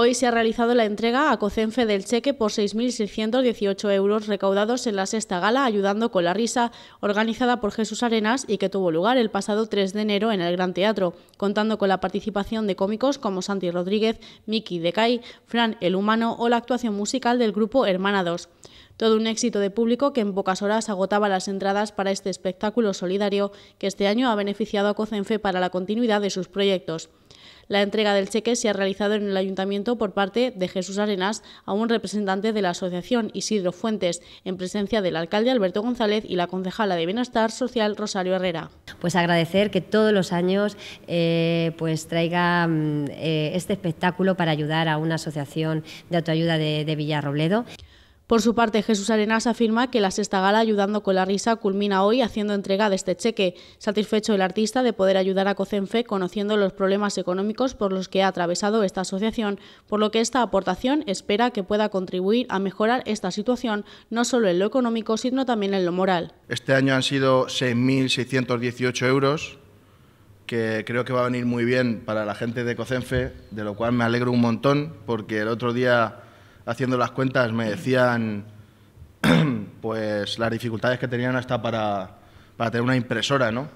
Hoy se ha realizado la entrega a Cocenfe del cheque por 6.618 euros recaudados en la sexta gala Ayudando con la Risa, organizada por Jesús Arenas y que tuvo lugar el pasado 3 de enero en el Gran Teatro, contando con la participación de cómicos como Santi Rodríguez, Miki Decay, Fran el Humano o la actuación musical del grupo Hermana 2. Todo un éxito de público que en pocas horas agotaba las entradas para este espectáculo solidario que este año ha beneficiado a Cocenfe para la continuidad de sus proyectos. La entrega del cheque se ha realizado en el ayuntamiento por parte de Jesús Arenas a un representante de la asociación Isidro Fuentes, en presencia del alcalde Alberto González y la concejala de Bienestar Social Rosario Herrera. Pues agradecer que todos los años eh, pues traiga mm, eh, este espectáculo para ayudar a una asociación de autoayuda de, de Villarrobledo. Por su parte, Jesús Arenas afirma que la sexta gala Ayudando con la Risa culmina hoy haciendo entrega de este cheque. Satisfecho el artista de poder ayudar a COCENFE conociendo los problemas económicos por los que ha atravesado esta asociación, por lo que esta aportación espera que pueda contribuir a mejorar esta situación, no solo en lo económico, sino también en lo moral. Este año han sido 6.618 euros, que creo que va a venir muy bien para la gente de COCENFE, de lo cual me alegro un montón, porque el otro día haciendo las cuentas, me decían pues las dificultades que tenían hasta para, tener una impresora, ¿no?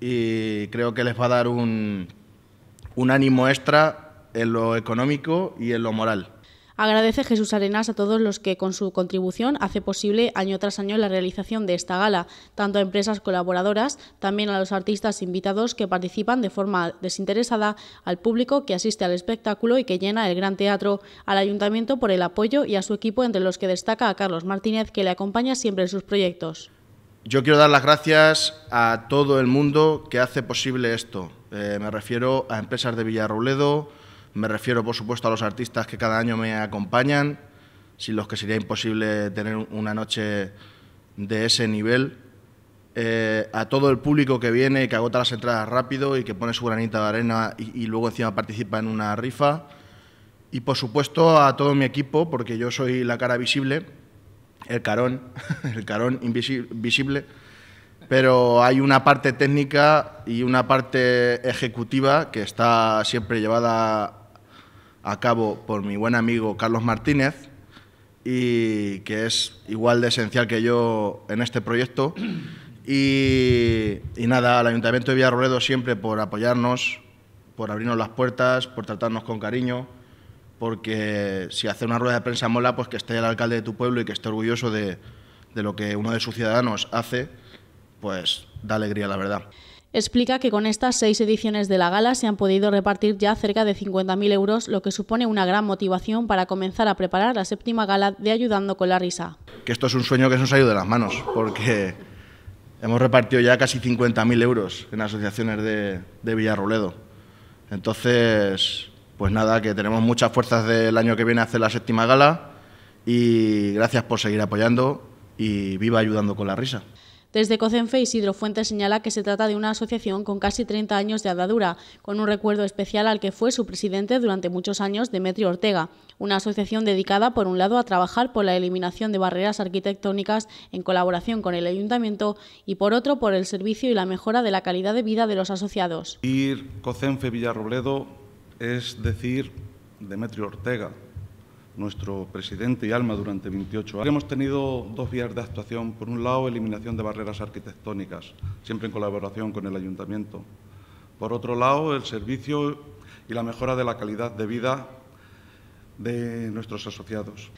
Y creo que les va a dar un, un ánimo extra en lo económico y en lo moral. Agradece Jesús Arenas a todos los que con su contribución hace posible año tras año la realización de esta gala, tanto a empresas colaboradoras, también a los artistas invitados que participan de forma desinteresada, al público que asiste al espectáculo y que llena el gran teatro, al ayuntamiento por el apoyo y a su equipo entre los que destaca a Carlos Martínez que le acompaña siempre en sus proyectos. Yo quiero dar las gracias a todo el mundo que hace posible esto. Eh, me refiero a empresas de Villarrobledo, me refiero, por supuesto, a los artistas que cada año me acompañan, sin los que sería imposible tener una noche de ese nivel. Eh, a todo el público que viene, que agota las entradas rápido y que pone su granita de arena y, y luego encima participa en una rifa. Y por supuesto a todo mi equipo, porque yo soy la cara visible, el carón, el carón invisible, pero hay una parte técnica y una parte ejecutiva que está siempre llevada Acabo por mi buen amigo Carlos Martínez y que es igual de esencial que yo en este proyecto. Y, nada, al Ayuntamiento de Villarroledo siempre por apoyarnos, por abrirnos las puertas, por tratarnos con cariño, porque si hacer una rueda de prensa mola, pues que esté el alcalde de tu pueblo y que esté orgulloso de, de lo que uno de sus ciudadanos hace, pues da alegría, la verdad explica que con estas seis ediciones de la gala se han podido repartir ya cerca de 50.000 euros, lo que supone una gran motivación para comenzar a preparar la séptima gala de Ayudando con la Risa. Que esto es un sueño que se nos ha ido de las manos, porque hemos repartido ya casi 50.000 euros en asociaciones de, de Villarroledo. Entonces, pues nada, que tenemos muchas fuerzas del año que viene a hacer la séptima gala y gracias por seguir apoyando y viva Ayudando con la Risa. Desde COCENFE, Isidro Fuentes señala que se trata de una asociación con casi 30 años de andadura, con un recuerdo especial al que fue su presidente durante muchos años, Demetrio Ortega, una asociación dedicada, por un lado, a trabajar por la eliminación de barreras arquitectónicas en colaboración con el ayuntamiento y, por otro, por el servicio y la mejora de la calidad de vida de los asociados. Ir COCENFE Villarrobledo es decir Demetrio Ortega, nuestro presidente y alma durante 28 años. Hemos tenido dos vías de actuación. Por un lado, eliminación de barreras arquitectónicas, siempre en colaboración con el ayuntamiento. Por otro lado, el servicio y la mejora de la calidad de vida de nuestros asociados.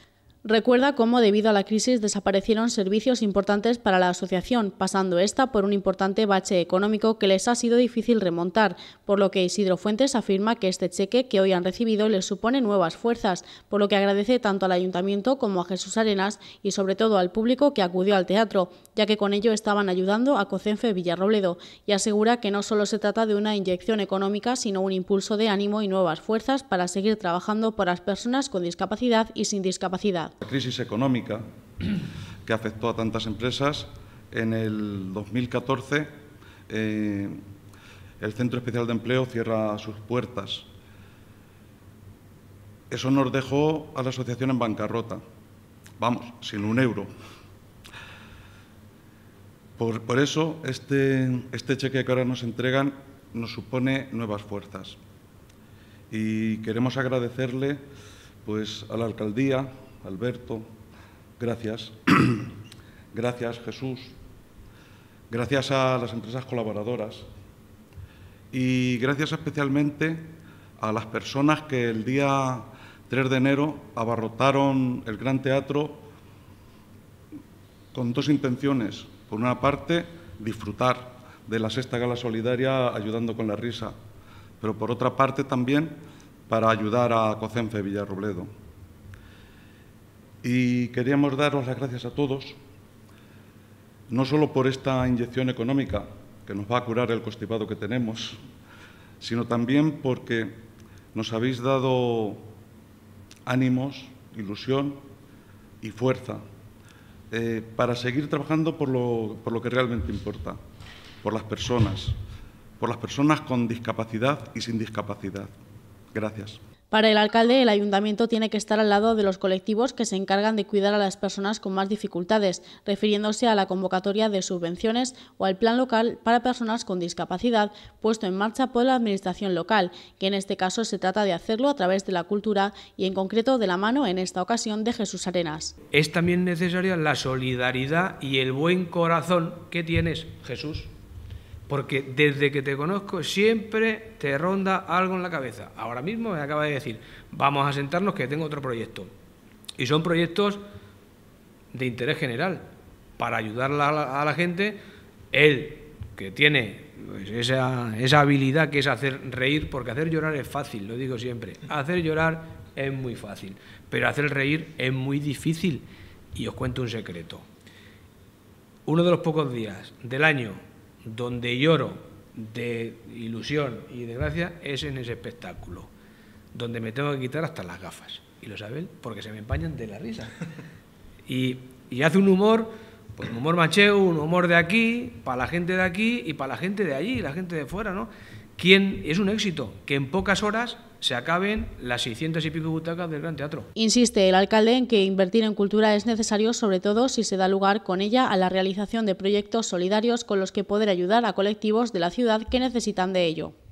Recuerda cómo debido a la crisis desaparecieron servicios importantes para la asociación, pasando esta por un importante bache económico que les ha sido difícil remontar, por lo que Isidro Fuentes afirma que este cheque que hoy han recibido les supone nuevas fuerzas, por lo que agradece tanto al ayuntamiento como a Jesús Arenas y sobre todo al público que acudió al teatro, ya que con ello estaban ayudando a Cocenfe Villarrobledo, y asegura que no solo se trata de una inyección económica, sino un impulso de ánimo y nuevas fuerzas para seguir trabajando por las personas con discapacidad y sin discapacidad. La crisis económica que afectó a tantas empresas en el 2014, eh, el Centro Especial de Empleo cierra sus puertas. Eso nos dejó a la asociación en bancarrota, vamos, sin un euro. Por, eso, este, este, cheque que ahora nos entregan nos supone nuevas fuerzas. Y queremos agradecerle pues, a la alcaldía, Alberto, gracias. gracias, Jesús. Gracias a las empresas colaboradoras. Y gracias especialmente a las personas que el día 3 de enero abarrotaron el Gran Teatro con dos intenciones. Por una parte, disfrutar de la Sexta Gala Solidaria ayudando con la risa, pero por otra parte también para ayudar a Cocenfe Villarrobledo. Y queríamos daros las gracias a todos, no solo por esta inyección económica que nos va a curar el costipado que tenemos, sino también porque nos habéis dado ánimos, ilusión y fuerza eh, para seguir trabajando por lo que realmente importa, por las personas, por las personas con discapacidad y sin discapacidad. Gracias. Para el alcalde, el ayuntamiento tiene que estar al lado de los colectivos que se encargan de cuidar a las personas con más dificultades, refiriéndose a la convocatoria de subvenciones o al plan local para personas con discapacidad puesto en marcha por la administración local, que en este caso se trata de hacerlo a través de la cultura y en concreto de la mano en esta ocasión de Jesús Arenas. Es también necesaria la solidaridad y el buen corazón que tienes, Jesús porque desde que te conozco siempre te ronda algo en la cabeza. Ahora mismo me acaba de decir, vamos a sentarnos que tengo otro proyecto. Y son proyectos de interés general, para ayudar a la, gente, él que tiene pues, esa habilidad que es hacer reír, porque hacer llorar es fácil, lo digo siempre, hacer llorar es muy fácil, pero hacer reír es muy difícil. Y os cuento un secreto. Uno de los pocos días del año donde lloro de ilusión y de gracia es en ese espectáculo, donde me tengo que quitar hasta las gafas, y lo saben porque se me empañan de la risa. Y, hace un humor, pues un humor macheo, un humor de aquí, para la gente de aquí y para la gente de allí, la gente de fuera, ¿no? ¿Quién es un éxito? Que en pocas horas se acaben las 600 y pico butacas del Gran Teatro. Insiste el alcalde en que invertir en cultura es necesario, sobre todo si se da lugar con ella a la realización de proyectos solidarios con los que poder ayudar a colectivos de la ciudad que necesitan de ello.